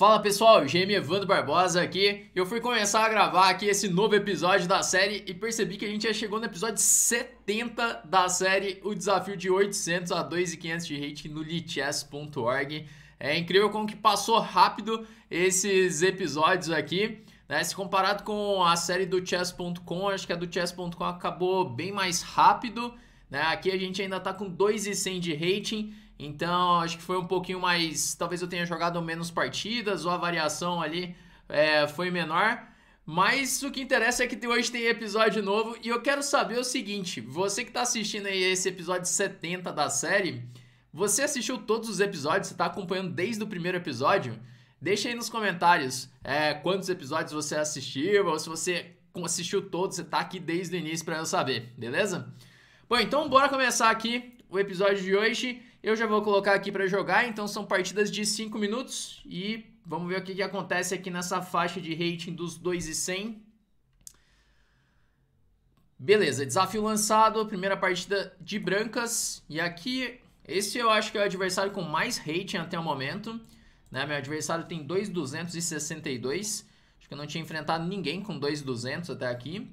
Fala pessoal, GM Evandro Barbosa aqui. Eu fui começar a gravar aqui esse novo episódio da série e percebi que a gente já chegou no episódio 70 da série O Desafio de 800 a 2.500 de rating no lichess.org. É incrível como que passou rápido esses episódios aqui. Né? Se comparado com a série do chess.com, acho que a do chess.com acabou bem mais rápido. Né? Aqui a gente ainda está com 2.100 de rating então, acho que foi um pouquinho mais. Talvez eu tenha jogado menos partidas ou a variação ali é, foi menor. Mas o que interessa é que hoje tem episódio novo e eu quero saber o seguinte: você que está assistindo aí esse episódio 70 da série, você assistiu todos os episódios? Você está acompanhando desde o primeiro episódio? Deixa aí nos comentários é, quantos episódios você assistiu ou se você assistiu todos, você está aqui desde o início para eu saber, beleza? Bom, então bora começar aqui o episódio de hoje. Eu já vou colocar aqui para jogar, então são partidas de 5 minutos e vamos ver o que, que acontece aqui nessa faixa de rating dos 2 e 100. Beleza, desafio lançado, primeira partida de brancas e aqui esse eu acho que é o adversário com mais rating até o momento. Né? Meu adversário tem 2,262. Acho que eu não tinha enfrentado ninguém com 2,200 até aqui.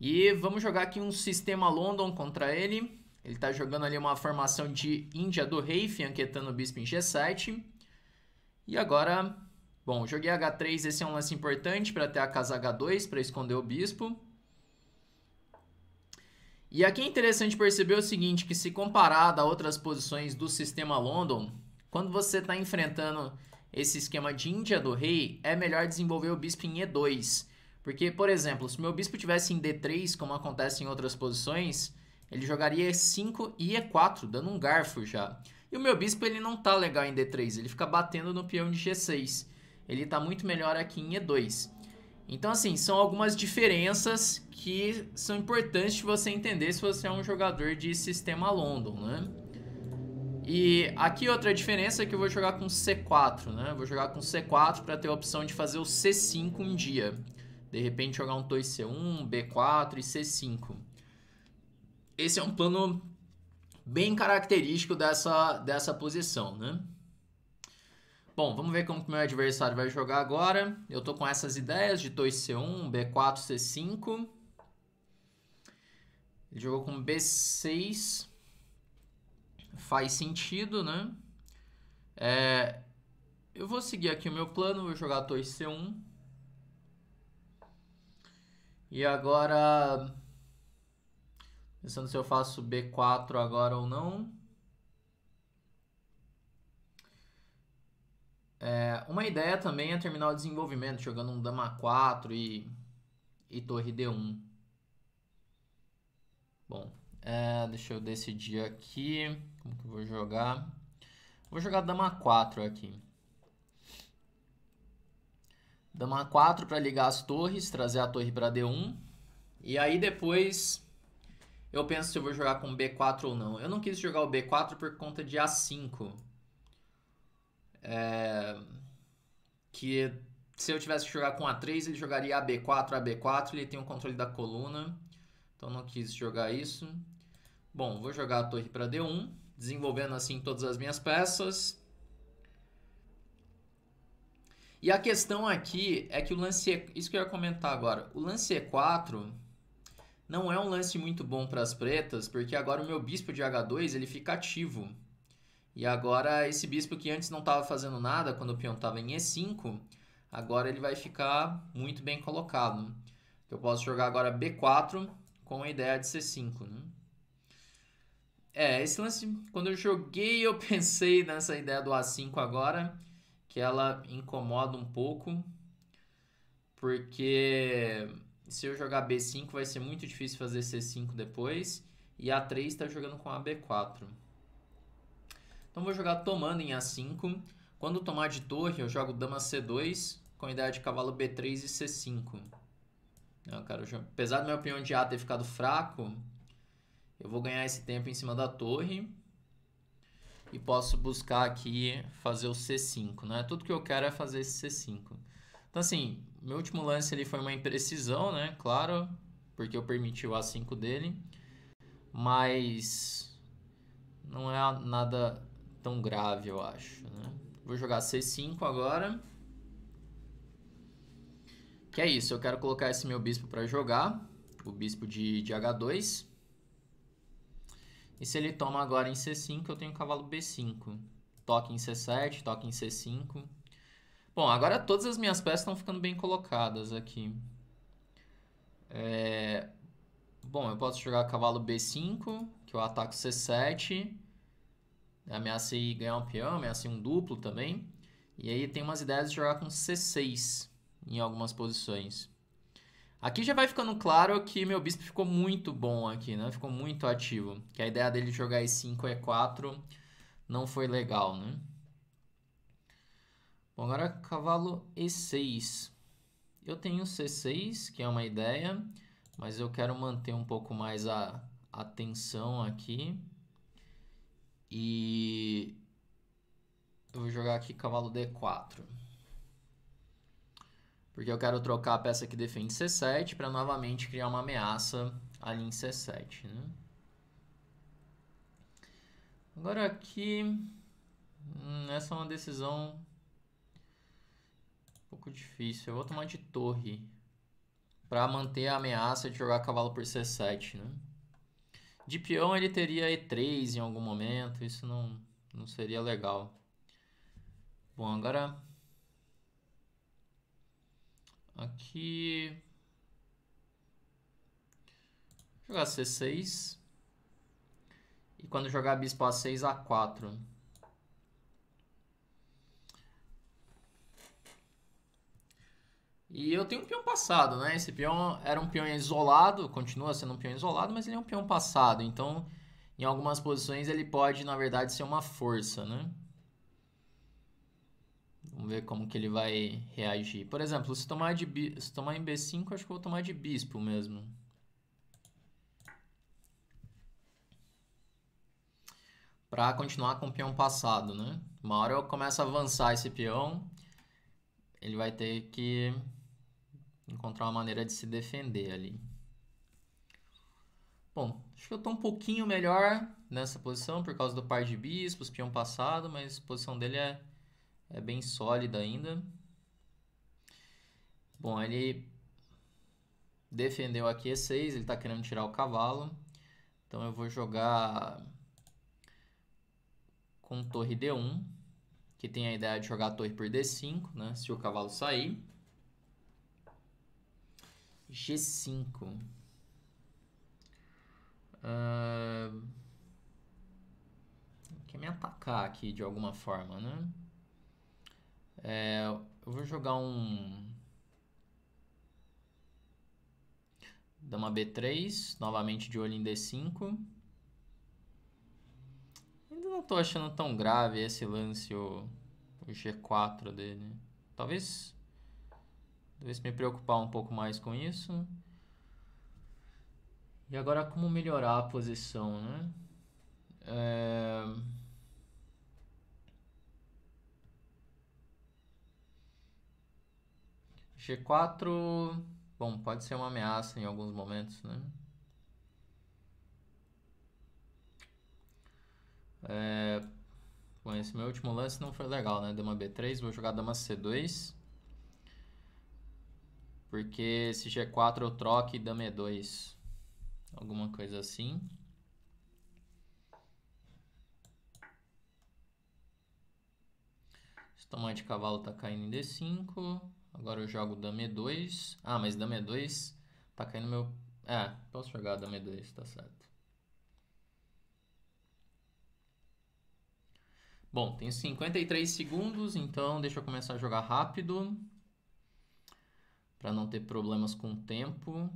E vamos jogar aqui um sistema London contra ele. Ele está jogando ali uma formação de Índia do rei, fianquetando o bispo em G7. E agora, bom, joguei H3, esse é um lance importante para ter a casa H2, para esconder o bispo. E aqui é interessante perceber o seguinte, que se comparado a outras posições do sistema London, quando você está enfrentando esse esquema de Índia do rei, é melhor desenvolver o bispo em E2. Porque, por exemplo, se meu bispo tivesse em D3, como acontece em outras posições, ele jogaria E5 e E4, dando um garfo já. E o meu bispo ele não tá legal em D3, ele fica batendo no peão de G6. Ele tá muito melhor aqui em E2. Então assim, são algumas diferenças que são importantes de você entender se você é um jogador de sistema London, né? E aqui outra diferença é que eu vou jogar com C4, né? vou jogar com C4 para ter a opção de fazer o C5 um dia. De repente jogar um 2C1, B4 e C5 esse é um plano bem característico dessa, dessa posição, né? Bom, vamos ver como que meu adversário vai jogar agora. Eu tô com essas ideias de 2C1, B4, C5. Ele jogou com B6. Faz sentido, né? É, eu vou seguir aqui o meu plano, vou jogar 2C1. E agora Pensando se eu faço B4 agora ou não. É, uma ideia também é terminar o desenvolvimento, jogando um dama 4 e, e torre D1. Bom, é, deixa eu decidir aqui como que eu vou jogar. Vou jogar dama 4 aqui. Dama 4 para ligar as torres, trazer a torre para D1. E aí depois eu penso se eu vou jogar com B4 ou não. Eu não quis jogar o B4 por conta de A5. É... Que se eu tivesse que jogar com A3, ele jogaria AB4, AB4, ele tem o controle da coluna. Então não quis jogar isso. Bom, vou jogar a torre para D1, desenvolvendo assim todas as minhas peças. E a questão aqui é que o lance... Isso que eu ia comentar agora. O lance E4... Não é um lance muito bom para as pretas, porque agora o meu bispo de H2 ele fica ativo. E agora esse bispo que antes não estava fazendo nada quando o peão estava em E5, agora ele vai ficar muito bem colocado. Eu posso jogar agora B4 com a ideia de C5. Né? É, esse lance, quando eu joguei, eu pensei nessa ideia do A5 agora, que ela incomoda um pouco, porque se eu jogar B5, vai ser muito difícil fazer C5 depois. E A3 está jogando com a B4. Então vou jogar tomando em A5. Quando tomar de torre, eu jogo dama C2 com a ideia de cavalo B3 e C5. Não, ah, cara, apesar do meu peão de A ter ficado fraco, eu vou ganhar esse tempo em cima da torre. E posso buscar aqui fazer o C5, né? Tudo que eu quero é fazer esse C5. Então, assim, meu último lance ali foi uma imprecisão, né? Claro, porque eu permiti o A5 dele. Mas não é nada tão grave, eu acho. Né? Vou jogar C5 agora. Que é isso, eu quero colocar esse meu bispo para jogar. O bispo de, de H2. E se ele toma agora em C5, eu tenho cavalo B5. Toque em C7, toque em C5. Bom, agora todas as minhas peças estão ficando bem colocadas aqui. É... Bom, eu posso jogar cavalo B5, que eu ataco C7. Ameacei ganhar um peão, ameacei um duplo também. E aí tem umas ideias de jogar com C6 em algumas posições. Aqui já vai ficando claro que meu bispo ficou muito bom aqui, né? Ficou muito ativo. Que a ideia dele jogar E5 e E4 não foi legal, né? Bom, agora cavalo E6. Eu tenho C6, que é uma ideia, mas eu quero manter um pouco mais a, a tensão aqui. E eu vou jogar aqui cavalo D4. Porque eu quero trocar a peça que defende C7 para novamente criar uma ameaça ali em C7, né? Agora aqui, hum, essa é uma decisão pouco difícil. Eu vou tomar de torre. Pra manter a ameaça de jogar cavalo por C7, né? De peão ele teria E3 em algum momento. Isso não, não seria legal. Bom, agora... Aqui... Vou jogar C6. E quando jogar bispo A6, A4. E eu tenho um peão passado, né? Esse peão era um peão isolado, continua sendo um peão isolado, mas ele é um peão passado. Então, em algumas posições, ele pode, na verdade, ser uma força, né? Vamos ver como que ele vai reagir. Por exemplo, se tomar, de, se tomar em B5, acho que eu vou tomar de bispo mesmo. Pra continuar com o peão passado, né? Uma hora eu começo a avançar esse peão. Ele vai ter que encontrar uma maneira de se defender ali. Bom, acho que eu estou um pouquinho melhor nessa posição por causa do par de bispos, peão passado, mas a posição dele é, é bem sólida ainda. Bom, ele defendeu aqui E6, ele está querendo tirar o cavalo. Então eu vou jogar com torre D1, que tem a ideia de jogar a torre por D5, né, se o cavalo sair. G5. Uh, ah, quer me atacar aqui de alguma forma, né? É, eu vou jogar um. Dama B3, novamente de olho em D5. Ainda não tô achando tão grave esse lance, o, o G4 dele. Talvez Talvez me preocupar um pouco mais com isso. E agora como melhorar a posição, né? É... G4, bom, pode ser uma ameaça em alguns momentos, né? É... Bom, esse meu último lance não foi legal, né? Dama B3, vou jogar dama C2. Porque se G4 eu troco e dama E2. Alguma coisa assim. Esse de cavalo tá caindo em D5. Agora eu jogo dama E2. Ah, mas dama E2 tá caindo meu... É, posso jogar dama E2, tá certo. Bom, tem 53 segundos, então deixa eu começar a jogar rápido para não ter problemas com o tempo.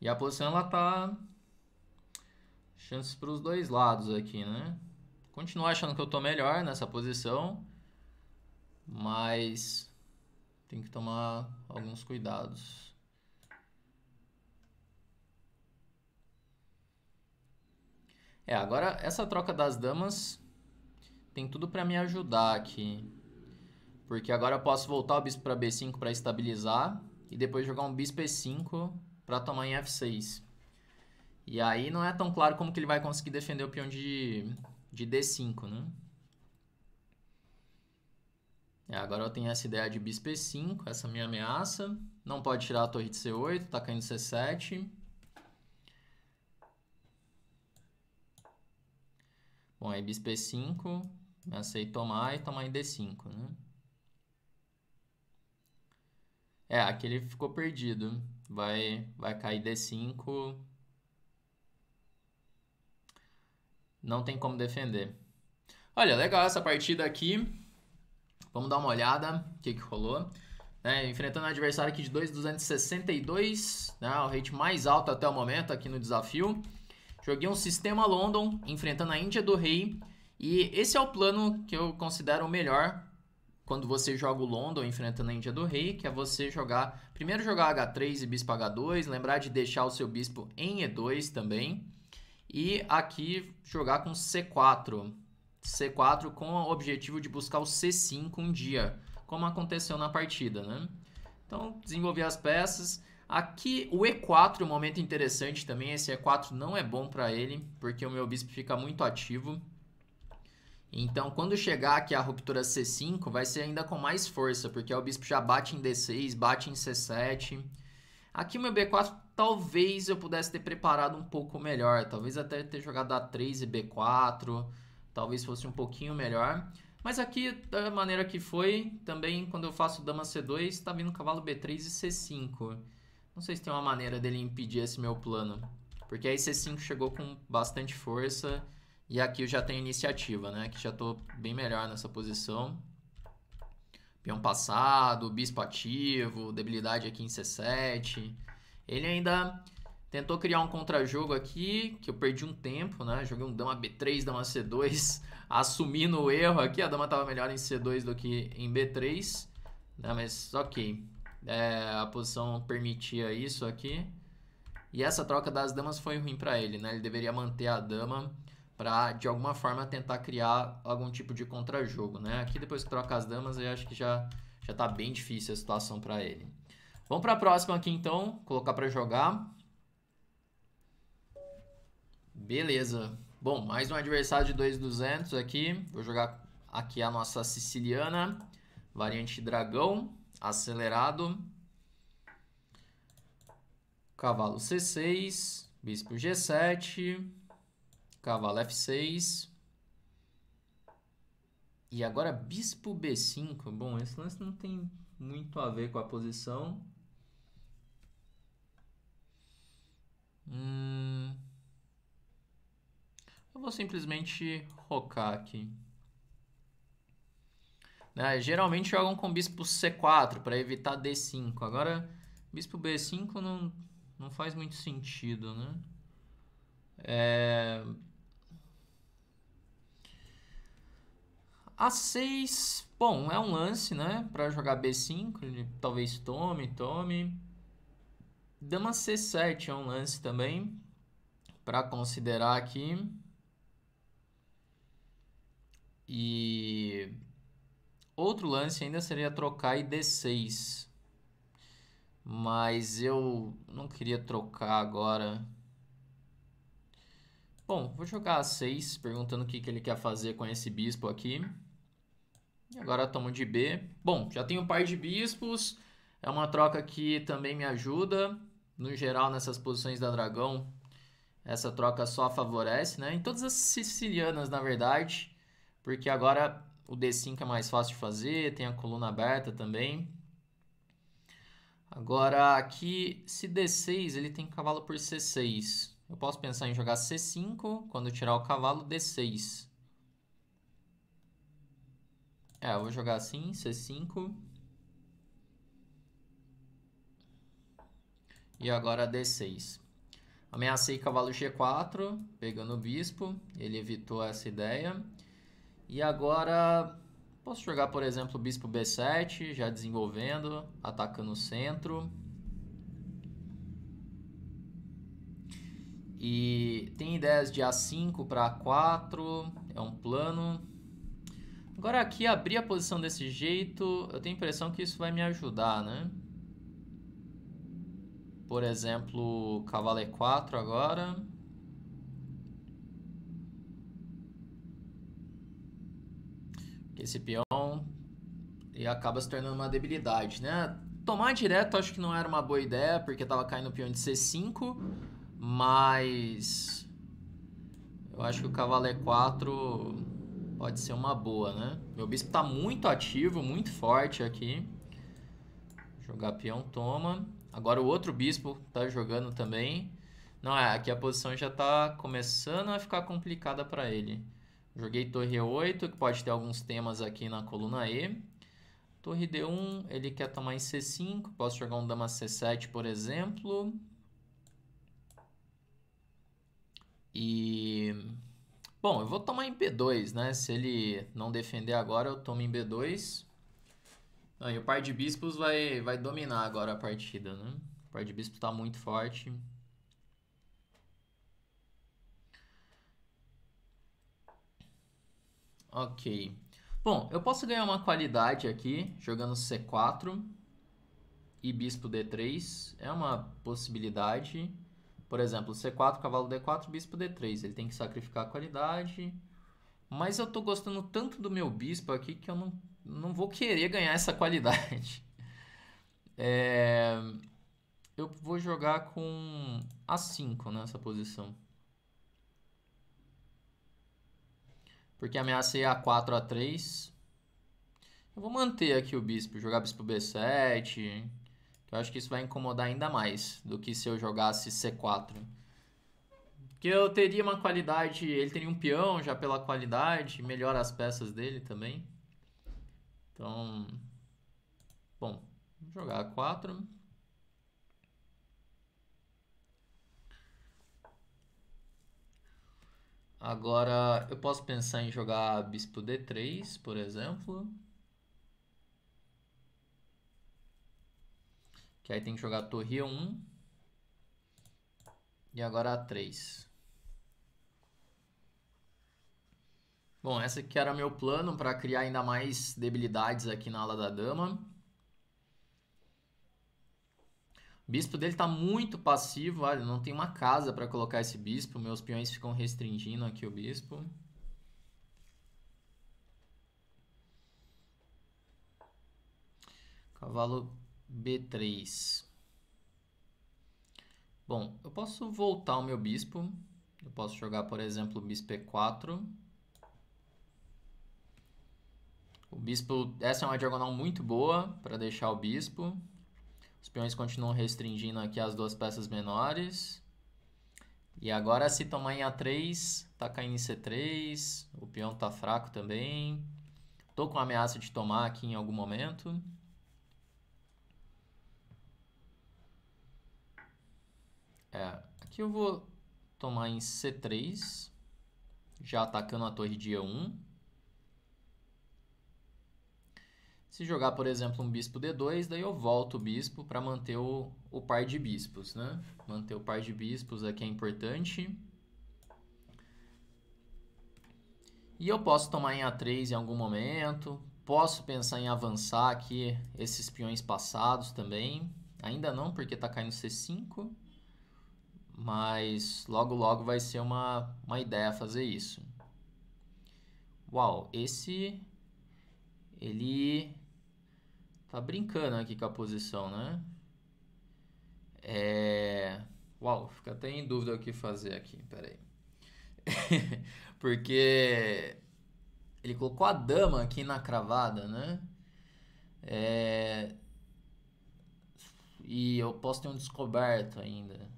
E a posição ela tá chances para os dois lados aqui, né? Continuo achando que eu tô melhor nessa posição, mas tem que tomar alguns cuidados. É, agora essa troca das damas tem tudo para me ajudar aqui. Porque agora eu posso voltar o bispo para B5 para estabilizar e depois jogar um bispo E5 para tomar em F6. E aí não é tão claro como que ele vai conseguir defender o peão de, de D5, né? É, agora eu tenho essa ideia de bispo E5, essa minha ameaça. Não pode tirar a torre de C8, tá caindo C7. Bom, aí bispo E5, aceito tomar e tomar em D5, né? É, aquele ficou perdido. Vai, vai cair D5. Não tem como defender. Olha, legal essa partida aqui. Vamos dar uma olhada o que, que rolou. É, enfrentando um adversário aqui de 2,262, né, o rate mais alto até o momento aqui no desafio. Joguei um sistema London, enfrentando a Índia do Rei. E esse é o plano que eu considero o melhor quando você joga o London enfrentando a Índia do Rei, que é você jogar, primeiro jogar H3 e bispo H2, lembrar de deixar o seu bispo em E2 também, e aqui jogar com C4, C4 com o objetivo de buscar o C5 um dia, como aconteceu na partida, né? Então, desenvolver as peças. Aqui o E4, um momento interessante também, esse E4 não é bom para ele, porque o meu bispo fica muito ativo, então, quando chegar aqui a ruptura C5, vai ser ainda com mais força, porque o bispo já bate em D6, bate em C7. Aqui o meu B4 talvez eu pudesse ter preparado um pouco melhor, talvez até ter jogado A3 e B4, talvez fosse um pouquinho melhor. Mas aqui, da maneira que foi, também quando eu faço dama C2, está vindo cavalo B3 e C5. Não sei se tem uma maneira dele impedir esse meu plano. Porque aí C5 chegou com bastante força e aqui eu já tenho iniciativa, né? Que já estou bem melhor nessa posição. Peão passado, bispo ativo, debilidade aqui em C7. Ele ainda tentou criar um contra-jogo aqui, que eu perdi um tempo, né? Joguei um dama B3, dama C2, assumindo o erro aqui. A dama estava melhor em C2 do que em B3, né? Mas ok, é, a posição permitia isso aqui. E essa troca das damas foi ruim para ele, né? Ele deveria manter a dama para de alguma forma tentar criar algum tipo de contrajogo, né? Aqui depois que troca as damas, eu acho que já já tá bem difícil a situação para ele. Vamos para a próxima aqui então, colocar para jogar. Beleza. Bom, mais um adversário de 2200 aqui. Vou jogar aqui a nossa siciliana, variante dragão, acelerado. Cavalo C6, bispo G7, Cavalo F6. E agora Bispo B5. Bom, esse lance não tem muito a ver com a posição. Hum... Eu vou simplesmente rocar aqui. Né? Geralmente jogam com bispo C4 para evitar D5. Agora, bispo B5 não, não faz muito sentido, né? É... A6, bom, é um lance, né? Pra jogar B5, talvez tome, tome. Dama C7 é um lance também Pra considerar aqui. E outro lance ainda seria trocar e D6. Mas eu não queria trocar agora. Bom, vou jogar a 6, perguntando o que, que ele quer fazer com esse bispo aqui agora tomo de B. Bom, já tenho um par de bispos. É uma troca que também me ajuda. No geral, nessas posições da dragão, essa troca só favorece, né? Em todas as sicilianas, na verdade, porque agora o D5 é mais fácil de fazer, tem a coluna aberta também. Agora, aqui, se D6, ele tem cavalo por C6. Eu posso pensar em jogar C5, quando tirar o cavalo, D6. É, eu vou jogar assim, C5. E agora D6. Ameacei cavalo G4, pegando o bispo. Ele evitou essa ideia. E agora posso jogar, por exemplo, bispo B7, já desenvolvendo, atacando o centro. E tem ideias de A5 para A4, é um plano. Agora aqui abrir a posição desse jeito, eu tenho a impressão que isso vai me ajudar, né? Por exemplo, cavalo E4 agora. Esse peão e acaba se tornando uma debilidade, né? Tomar direto acho que não era uma boa ideia, porque tava caindo o peão de C5, mas eu acho que o cavalo E4 Pode ser uma boa, né? Meu bispo tá muito ativo, muito forte aqui. Jogar peão, toma. Agora o outro bispo tá jogando também. Não, é, aqui a posição já tá começando a ficar complicada para ele. Joguei torre E8, que pode ter alguns temas aqui na coluna E. Torre D1, ele quer tomar em C5. Posso jogar um dama C7, por exemplo. E Bom, eu vou tomar em B2, né? Se ele não defender agora, eu tomo em B2. Não, e o par de bispos vai, vai dominar agora a partida, né? O par de bispos está muito forte. Ok. Bom, eu posso ganhar uma qualidade aqui, jogando C4 e bispo D3. É uma possibilidade. Por exemplo, C4, cavalo D4, bispo D3. Ele tem que sacrificar a qualidade. Mas eu tô gostando tanto do meu bispo aqui que eu não, não vou querer ganhar essa qualidade. É... Eu vou jogar com A5 nessa posição. Porque ameacei A4, A3. Eu vou manter aqui o bispo, jogar bispo B7. Eu acho que isso vai incomodar ainda mais do que se eu jogasse C4. Que eu teria uma qualidade. Ele teria um peão já pela qualidade, melhora as peças dele também. Então. Bom, vou jogar A4. Agora eu posso pensar em jogar bispo D3, por exemplo. Que aí tem que jogar a torre A1. E agora A3. Bom, esse aqui era meu plano para criar ainda mais debilidades aqui na ala da dama. O bispo dele está muito passivo, olha, não tem uma casa para colocar esse bispo. Meus peões ficam restringindo aqui o bispo. Cavalo B3. Bom, eu posso voltar o meu bispo. Eu posso jogar, por exemplo, o bispo E4. O bispo... Essa é uma diagonal muito boa para deixar o bispo. Os peões continuam restringindo aqui as duas peças menores. E agora se tomar em A3, tá caindo em C3. O peão tá fraco também. Tô com ameaça de tomar aqui em algum momento. É, aqui eu vou tomar em C3, já atacando a torre dia 1. Se jogar, por exemplo, um bispo D2, daí eu volto o bispo para manter o, o par de bispos, né? Manter o par de bispos aqui é, é importante. E eu posso tomar em A3 em algum momento, posso pensar em avançar aqui esses peões passados também. Ainda não, porque está caindo C5 mas logo logo vai ser uma, uma ideia fazer isso. Uau, esse ele tá brincando aqui com a posição, né? É... Uau, fica até em dúvida o que fazer aqui, peraí. Porque ele colocou a dama aqui na cravada, né? É... E eu posso ter um descoberto ainda.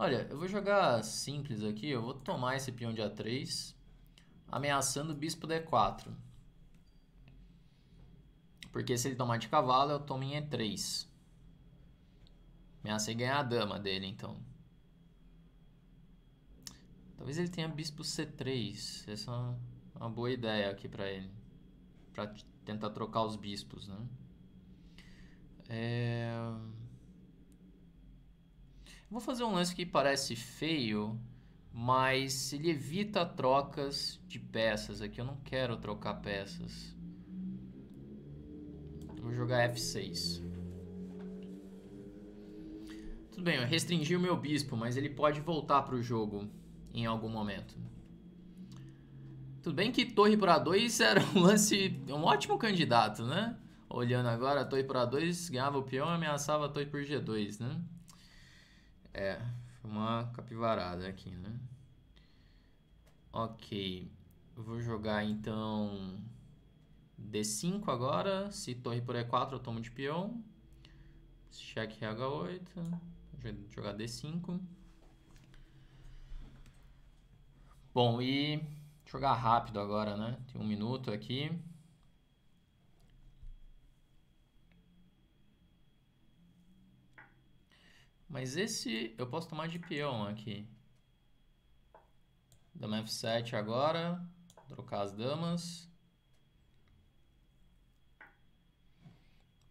Olha, eu vou jogar simples aqui, eu vou tomar esse peão de A3, ameaçando o bispo D4. Porque se ele tomar de cavalo, eu tomo em E3. ameaçei ganhar a dama dele, então. Talvez ele tenha bispo C3. Essa é uma boa ideia aqui para ele. Para tentar trocar os bispos, né? É... Vou fazer um lance que parece feio, mas ele evita trocas de peças aqui. Eu não quero trocar peças. Vou jogar F6. Tudo bem, eu restringi o meu bispo, mas ele pode voltar para o jogo em algum momento. Tudo bem que torre por A2 era um lance, um ótimo candidato, né? Olhando agora, torre por A2 ganhava o peão e ameaçava a torre por G2, né? É, uma capivarada aqui, né? Ok, vou jogar então D5 agora. Se torre por E4 eu tomo de peão. Cheque H8. Vou Jogar D5. Bom, e jogar rápido agora, né? Tem um minuto aqui. Mas esse eu posso tomar de peão aqui. Dama F7 agora. Trocar as damas.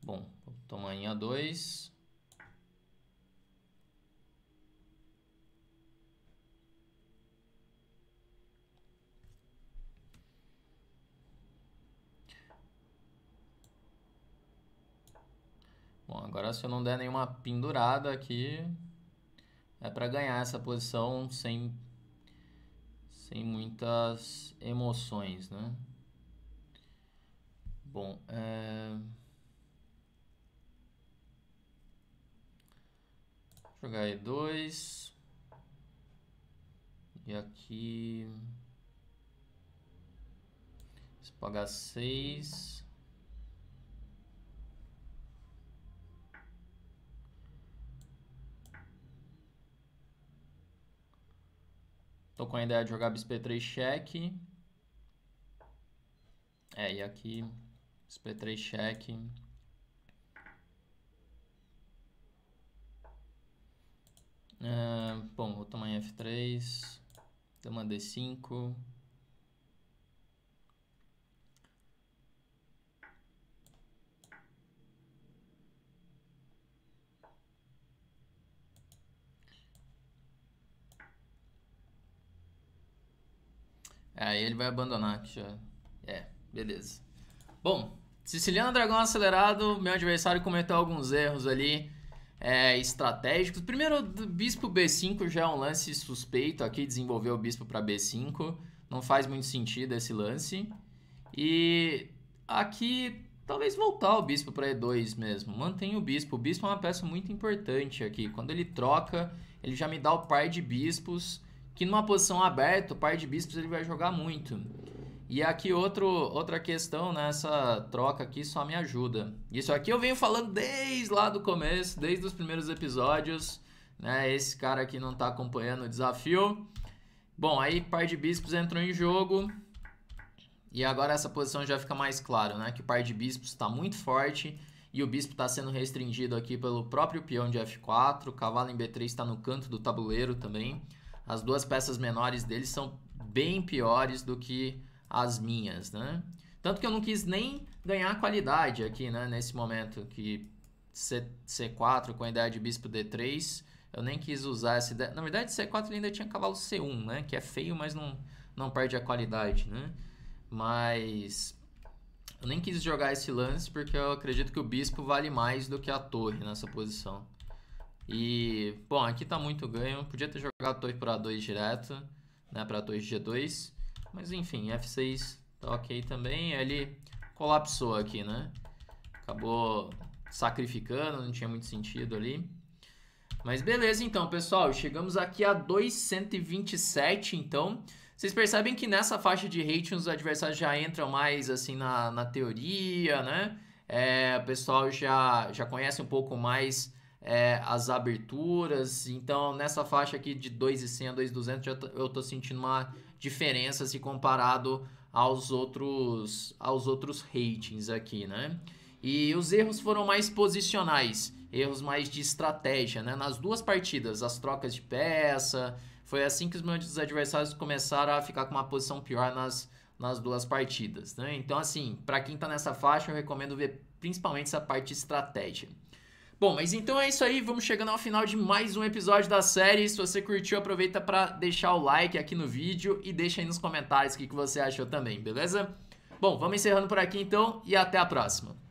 Bom, vou tomar em A2. Agora, se eu não der nenhuma pendurada aqui, é para ganhar essa posição sem, sem muitas emoções, né? Bom, é... jogar e dois e aqui se pagar seis Tô com a ideia de jogar bisp 3 cheque. É, e aqui bisp 3 cheque. É, bom, vou tomar em F3. tomar D5. Aí ele vai abandonar aqui já. É, beleza. Bom, Siciliano Dragão Acelerado, meu adversário cometeu alguns erros ali é, estratégicos. Primeiro, Bispo B5 já é um lance suspeito aqui, Desenvolver o Bispo para B5. Não faz muito sentido esse lance. E aqui, talvez voltar o Bispo para E2 mesmo. Mantém o Bispo. O Bispo é uma peça muito importante aqui. Quando ele troca, ele já me dá o par de Bispos que numa posição aberta, o par de bispos ele vai jogar muito. E aqui outro, outra questão nessa né, troca aqui só me ajuda. Isso aqui eu venho falando desde lá do começo, desde os primeiros episódios. Né? Esse cara aqui não está acompanhando o desafio. Bom, aí par de bispos entrou em jogo. E agora essa posição já fica mais claro, né? Que o par de bispos está muito forte. E o bispo está sendo restringido aqui pelo próprio peão de F4. O cavalo em B3 está no canto do tabuleiro também. As duas peças menores deles são bem piores do que as minhas, né? Tanto que eu não quis nem ganhar qualidade aqui, né? Nesse momento que C, C4 com a ideia de bispo D3, eu nem quis usar essa ideia. Na verdade, C4 ainda tinha cavalo C1, né? Que é feio, mas não, não perde a qualidade, né? Mas eu nem quis jogar esse lance porque eu acredito que o bispo vale mais do que a torre nessa posição. E, bom, aqui tá muito ganho. Podia ter jogado torre por A2 direto, né, para 2 G2. Mas enfim, F6 tá ok também. Ele colapsou aqui, né? Acabou sacrificando, não tinha muito sentido ali. Mas beleza, então, pessoal. Chegamos aqui a 227 então. Vocês percebem que nessa faixa de rating os adversários já entram mais, assim, na, na teoria, né? É, o pessoal já, já conhece um pouco mais é, as aberturas. Então, nessa faixa aqui de 2,100 a 2,200, eu, estou tô sentindo uma diferença se comparado aos outros, aos outros ratings aqui, né? E os erros foram mais posicionais, erros mais de estratégia, né? Nas duas partidas, as trocas de peça, foi assim que os meus adversários começaram a ficar com uma posição pior nas, nas duas partidas, né? Então, assim, para quem tá nessa faixa, eu recomendo ver principalmente essa parte de estratégia. Bom, mas então é isso aí, vamos chegando ao final de mais um episódio da série. Se você curtiu, aproveita para deixar o like aqui no vídeo e deixa aí nos comentários o que você achou também, beleza? Bom, vamos encerrando por aqui então e até a próxima.